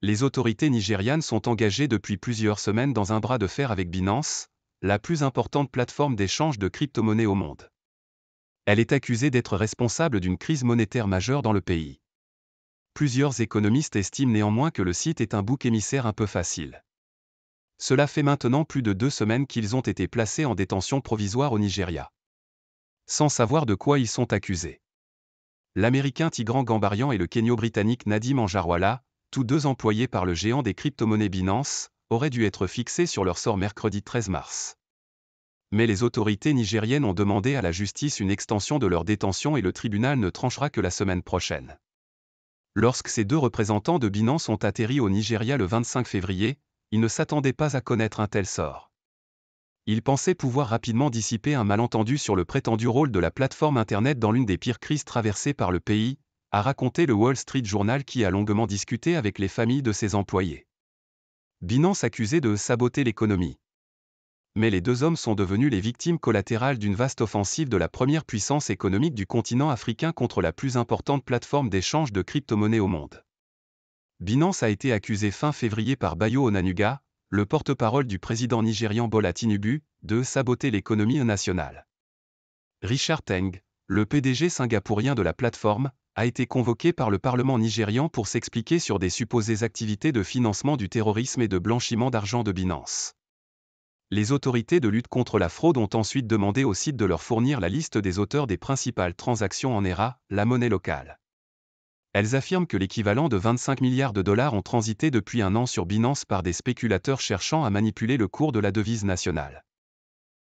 les autorités nigérianes sont engagées depuis plusieurs semaines dans un bras de fer avec Binance, la plus importante plateforme d'échange de crypto-monnaies au monde. Elle est accusée d'être responsable d'une crise monétaire majeure dans le pays. Plusieurs économistes estiment néanmoins que le site est un bouc émissaire un peu facile. Cela fait maintenant plus de deux semaines qu'ils ont été placés en détention provisoire au Nigeria. Sans savoir de quoi ils sont accusés. L'Américain Tigran Gambarian et le Kenyo-Britannique Nadim Anjarwala, tous deux employés par le géant des crypto-monnaies Binance, auraient dû être fixés sur leur sort mercredi 13 mars. Mais les autorités nigériennes ont demandé à la justice une extension de leur détention et le tribunal ne tranchera que la semaine prochaine. Lorsque ces deux représentants de Binance ont atterri au Nigeria le 25 février, ils ne s'attendaient pas à connaître un tel sort. Ils pensaient pouvoir rapidement dissiper un malentendu sur le prétendu rôle de la plateforme Internet dans l'une des pires crises traversées par le pays, a raconté le Wall Street Journal qui a longuement discuté avec les familles de ses employés. Binance accusé de saboter l'économie. Mais les deux hommes sont devenus les victimes collatérales d'une vaste offensive de la première puissance économique du continent africain contre la plus importante plateforme d'échange de crypto-monnaies au monde. Binance a été accusé fin février par Bayo Onanuga, le porte-parole du président nigérian Bola Tinubu, de saboter l'économie nationale. Richard Teng, le PDG singapourien de la plateforme, a été convoqué par le Parlement nigérian pour s'expliquer sur des supposées activités de financement du terrorisme et de blanchiment d'argent de Binance. Les autorités de lutte contre la fraude ont ensuite demandé au site de leur fournir la liste des auteurs des principales transactions en ERA, la monnaie locale. Elles affirment que l'équivalent de 25 milliards de dollars ont transité depuis un an sur Binance par des spéculateurs cherchant à manipuler le cours de la devise nationale.